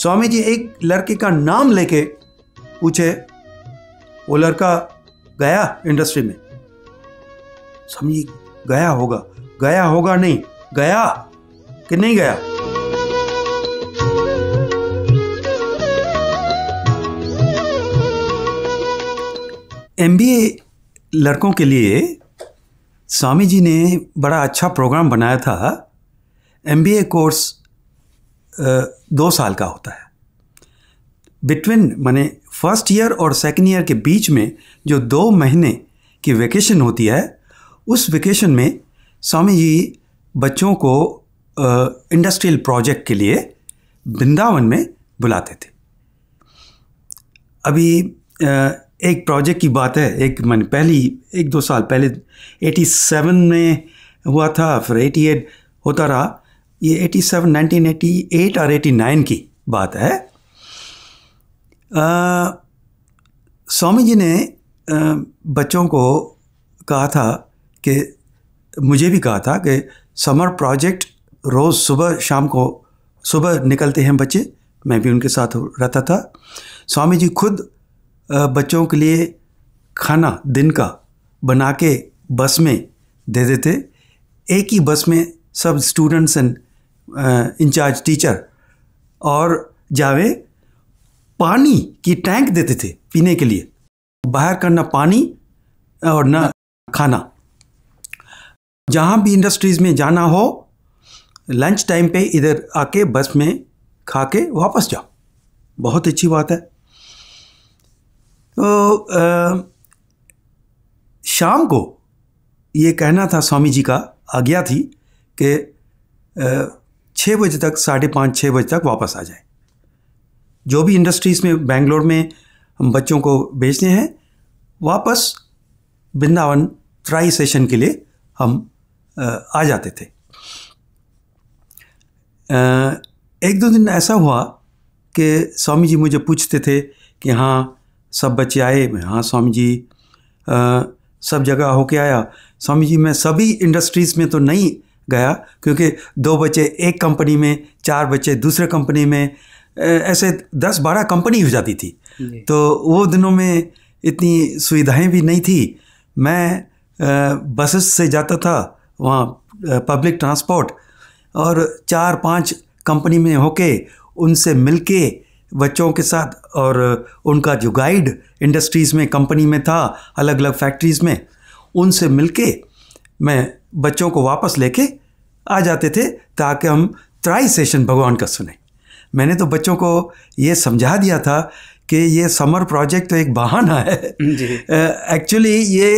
स्वामी जी एक लड़के का नाम लेके पूछे वो लड़का गया इंडस्ट्री में समझी गया होगा गया होगा नहीं गया कि नहीं गया एम लड़कों के लिए स्वामी जी ने बड़ा अच्छा प्रोग्राम बनाया था एम कोर्स दो साल का होता है बिटवीन माने फर्स्ट ईयर और सेकेंड ईयर के बीच में जो दो महीने की वेकेशन होती है उस वेकेशन में स्वामी जी बच्चों को इंडस्ट्रियल प्रोजेक्ट के लिए वृंदावन में बुलाते थे अभी एक प्रोजेक्ट की बात है एक मैंने पहली एक दो साल पहले 87 में हुआ था फिर 88 होता रहा ये 87 1988 और 89 की बात है आ, स्वामी जी ने आ, बच्चों को कहा था कि मुझे भी कहा था कि समर प्रोजेक्ट रोज़ सुबह शाम को सुबह निकलते हैं बच्चे मैं भी उनके साथ रहता था स्वामी जी खुद बच्चों के लिए खाना दिन का बना के बस में दे देते एक ही बस में सब स्टूडेंट्स एंड इंचार्ज टीचर और जावे पानी की टैंक देते थे पीने के लिए बाहर का ना पानी और ना खाना जहाँ भी इंडस्ट्रीज़ में जाना हो लंच टाइम पे इधर आके बस में खा के वापस जाओ बहुत अच्छी बात है तो आ, शाम को ये कहना था स्वामी जी का आज्ञा थी कि छः बजे तक साढ़े पाँच छः बजे तक वापस आ जाए जो भी इंडस्ट्रीज़ में बेंगलोर में हम बच्चों को भेजने हैं वापस वृंदावन ट्राई सेशन के लिए हम आ जाते थे एक दो दिन ऐसा हुआ कि स्वामी जी मुझे पूछते थे कि हाँ सब बच्चे आए मैं हाँ स्वामी जी आ, सब जगह होके आया स्वामी जी मैं सभी इंडस्ट्रीज़ में तो नहीं गया क्योंकि दो बच्चे एक कंपनी में चार बच्चे दूसरे कंपनी में ऐसे दस बारह कंपनी हो जाती थी तो वो दिनों में इतनी सुविधाएं भी नहीं थी मैं बसेस से जाता था वहाँ पब्लिक ट्रांसपोर्ट और चार पांच कंपनी में होके उनसे मिलके बच्चों के साथ और उनका जो गाइड इंडस्ट्रीज़ में कंपनी में था अलग अलग फैक्ट्रीज़ में उनसे मिलके मैं बच्चों को वापस लेके आ जाते थे ताकि हम त्राई सेशन भगवान का सुने मैंने तो बच्चों को ये समझा दिया था कि ये समर प्रोजेक्ट तो एक बहाना है एक्चुअली ये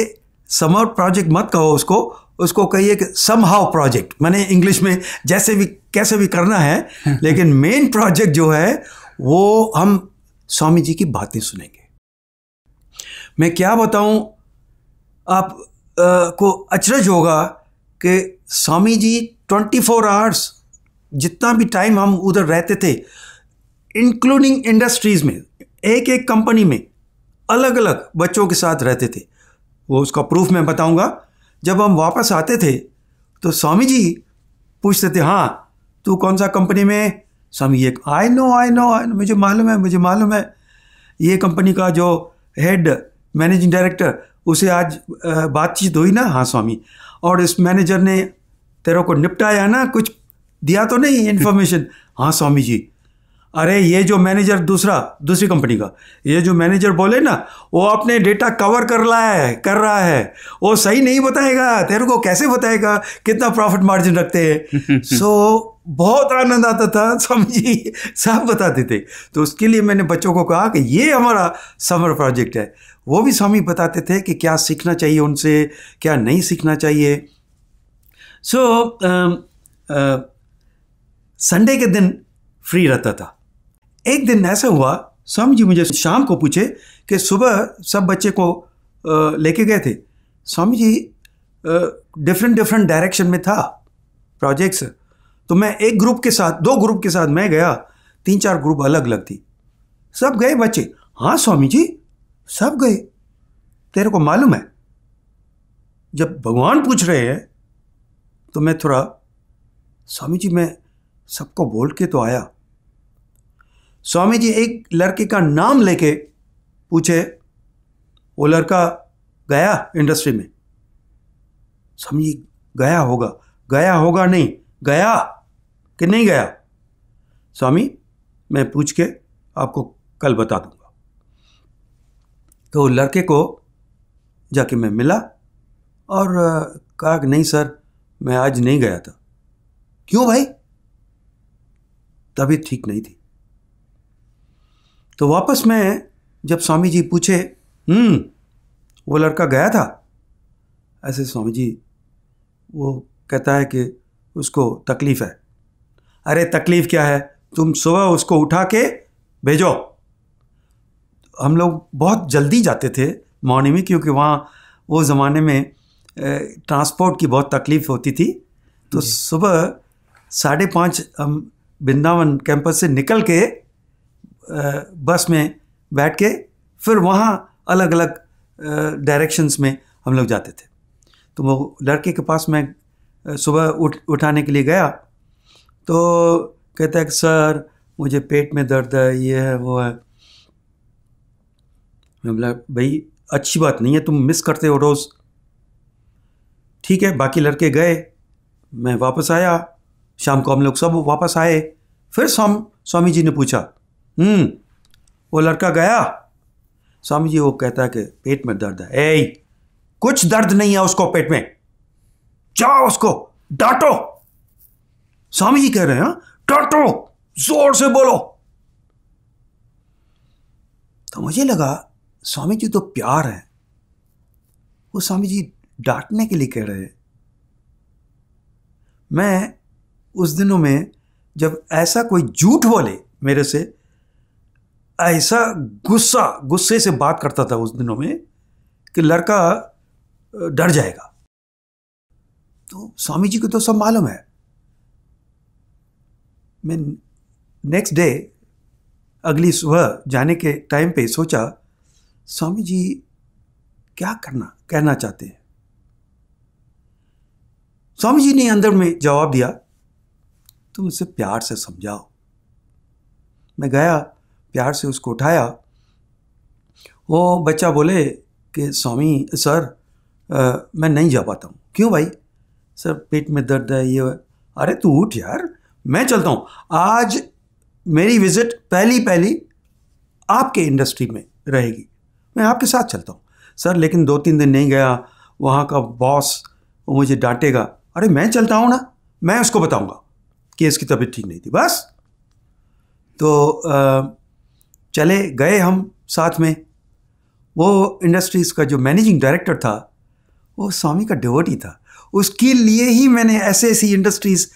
समर प्रोजेक्ट मत कहो उसको उसको कहिए कि सम हाउ प्रोजेक्ट मैंने इंग्लिश में जैसे भी कैसे भी करना है लेकिन मेन प्रोजेक्ट जो है वो हम स्वामी जी की बातें सुनेंगे मैं क्या बताऊं आप आ, को अचरज होगा कि Swami ji twenty four hours जितना भी टाइम हम उधर रहते थे इंक्लूडिंग इंडस्ट्रीज़ में एक एक कंपनी में अलग अलग बच्चों के साथ रहते थे वो उसका प्रूफ मैं बताऊंगा जब हम वापस आते थे तो स्वामी जी पूछते थे हाँ तू कौन सा कंपनी में स्वामी ये I know I know I know मुझे मालूम है मुझे मालूम है ये कंपनी का जो हेड मैनेजिंग डायरेक्टर उसे आज बातचीत हुई ना हाँ स्वामी और इस मैनेजर ने तेरे को निपटाया ना कुछ दिया तो नहीं इन्फॉर्मेशन हाँ स्वामी जी अरे ये जो मैनेजर दूसरा दूसरी कंपनी का ये जो मैनेजर बोले ना वो अपने डेटा कवर कर रहा है कर रहा है वो सही नहीं बताएगा तेरे को कैसे बताएगा कितना प्रॉफिट मार्जिन रखते हैं सो so, बहुत आनंद आता था स्वामी जी सब बताते थे तो उसके लिए मैंने बच्चों को कहा कि ये हमारा समर प्रोजेक्ट है वो भी स्वामी बताते थे कि क्या सीखना चाहिए उनसे क्या नहीं सीखना चाहिए सो संडे um, uh, के दिन फ्री रहता था एक दिन ऐसा हुआ स्वामी जी मुझे शाम को पूछे कि सुबह सब बच्चे को uh, लेके गए थे Swami ji different different direction में था प्रोजेक्ट्स तो मैं एक ग्रुप के साथ दो ग्रुप के साथ मैं गया तीन चार ग्रुप अलग अलग थी सब गए बच्चे हाँ स्वामी जी सब गए तेरे को मालूम है जब भगवान पूछ रहे हैं तो मैं थोड़ा स्वामी जी मैं सबको बोल के तो आया स्वामी जी एक लड़के का नाम लेके पूछे वो लड़का गया इंडस्ट्री में स्वामी जी गया होगा गया होगा नहीं गया कि नहीं गया स्वामी मैं पूछ के आपको कल बता दूंगा तो लड़के को जाके मैं मिला और कहा कि नहीं सर मैं आज नहीं गया था क्यों भाई तभी ठीक नहीं थी तो वापस मैं जब स्वामी जी पूछे हम्म वो लड़का गया था ऐसे स्वामी जी वो कहता है कि उसको तकलीफ़ है अरे तकलीफ़ क्या है तुम सुबह उसको उठा के भेजो हम लोग बहुत जल्दी जाते थे मॉर्निंग में क्योंकि वहाँ वो ज़माने में ट्रांसपोर्ट की बहुत तकलीफ़ होती थी तो सुबह साढ़े पाँच हम वृंदावन कैंपस से निकल के बस में बैठ के फिर वहाँ अलग अलग डायरेक्शंस में हम लोग जाते थे तो वो लड़के के पास मैं सुबह उठ उठाने के लिए गया तो कहता है कि सर मुझे पेट में दर्द है ये है वो है मैं बोला भाई अच्छी बात नहीं है तुम मिस करते हो रोज़ ठीक है बाकी लड़के गए मैं वापस आया शाम को हम लोग सब वापस आए फिर स्वाम स्वामी जी ने पूछा हम्म, वो लड़का गया स्वामी जी वो कहता है कि पेट में दर्द है ऐ कुछ दर्द नहीं है उसको पेट में जाओ उसको डांटो स्वामी जी कह रहे हैं हाँ, डांटो जोर से बोलो तो मुझे लगा स्वामी जी तो प्यार हैं वो स्वामी जी डांटने के लिए कह रहे हैं मैं उस दिनों में जब ऐसा कोई झूठ बोले मेरे से ऐसा गुस्सा गुस्से से बात करता था उस दिनों में कि लड़का डर जाएगा तो स्वामी जी को तो सब मालूम है मैं नेक्स्ट डे अगली सुबह जाने के टाइम पे सोचा स्वामी जी क्या करना कहना चाहते हैं स्वामी जी ने अंदर में जवाब दिया तुम उसे प्यार से समझाओ मैं गया प्यार से उसको उठाया वो बच्चा बोले कि स्वामी सर आ, मैं नहीं जा पाता हूँ क्यों भाई सर पेट में दर्द है ये अरे तू उठ यार मैं चलता हूँ आज मेरी विज़िट पहली पहली आपके इंडस्ट्री में रहेगी मैं आपके साथ चलता हूँ सर लेकिन दो तीन दिन नहीं गया वहाँ का बॉस मुझे डांटेगा अरे मैं चलता हूँ ना मैं उसको बताऊँगा कि इसकी तबीयत ठीक नहीं थी बस तो आ, चले गए हम साथ में वो इंडस्ट्रीज़ का जो मैनेजिंग डायरेक्टर था वो स्वामी का डिवोटी था उसके लिए ही मैंने ऐसे ऐसी इंडस्ट्रीज़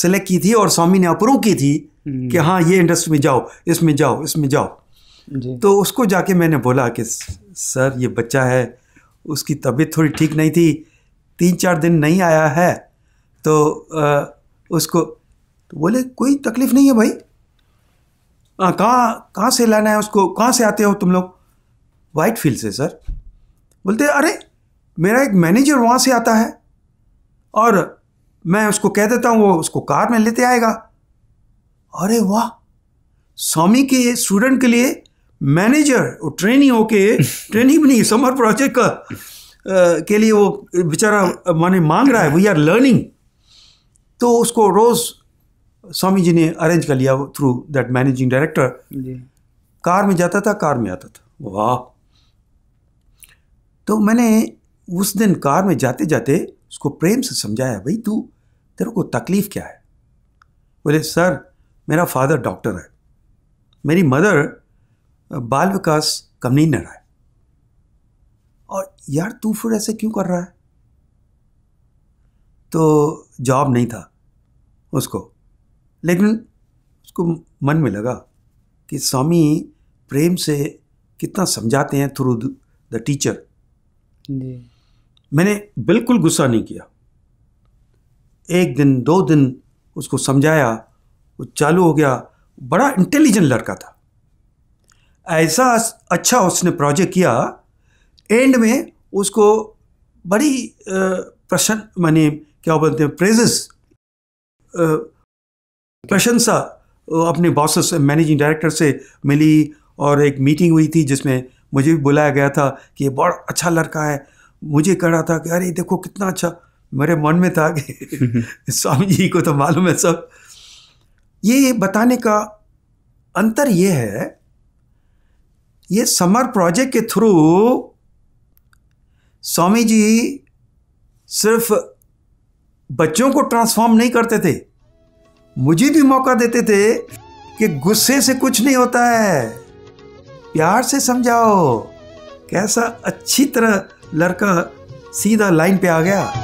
सेलेक्ट की थी और स्वामी ने अप्रूव की थी हम्म। कि हाँ ये इंडस्ट्री में जाओ इसमें जाओ इसमें जाओ तो उसको जाके मैंने बोला कि सर ये बच्चा है उसकी तबीयत थोड़ी ठीक नहीं थी तीन चार दिन नहीं आया है तो आ, उसको तो बोले कोई तकलीफ़ नहीं है भाई कहाँ कहाँ से लाना है उसको कहाँ से आते हो तुम लोग वाइट फील्ड से सर बोलते अरे मेरा एक मैनेजर वहाँ से आता है और मैं उसको कह देता हूँ वो उसको कार में लेते आएगा अरे वाह स्वामी के स्टूडेंट के लिए मैनेजर वो ट्रेनी होके ट्रेनिंग भी नहीं समर प्रोजेक्ट का आ, के लिए वो बेचारा माने मांग रहा है वी आर लर्निंग तो उसको रोज़ स्वामी जी ने अरेंज कर लिया through that managing director car में जाता था कार में आता था वाह तो मैंने उस दिन कार में जाते जाते उसको प्रेम से समझाया भाई तू तेरे को तकलीफ़ क्या है बोले सर मेरा फादर डॉक्टर है मेरी मदर बाल विकास कम नहीं रहा है और यार तू फिर ऐसे क्यों कर रहा है तो जॉब नहीं था उसको लेकिन उसको मन में लगा कि स्वामी प्रेम से कितना समझाते हैं थ्रू द टीचर मैंने बिल्कुल गुस्सा नहीं किया एक दिन दो दिन उसको समझाया वो चालू हो गया बड़ा इंटेलिजेंट लड़का था ऐसा अच्छा उसने प्रोजेक्ट किया एंड में उसको बड़ी प्रशन माने क्या बोलते हैं प्रेजेस प्रशंसा अपने बॉसेस मैनेजिंग डायरेक्टर से मिली और एक मीटिंग हुई थी जिसमें मुझे भी बुलाया गया था कि ये बहुत अच्छा लड़का है मुझे कह रहा था कि अरे देखो कितना अच्छा मेरे मन में था कि स्वामी जी को तो मालूम है सब ये बताने का अंतर ये है ये समर प्रोजेक्ट के थ्रू स्वामी जी सिर्फ बच्चों को ट्रांसफॉर्म नहीं करते थे मुझे भी मौका देते थे कि गुस्से से कुछ नहीं होता है प्यार से समझाओ कैसा अच्छी तरह लड़का सीधा लाइन पे आ गया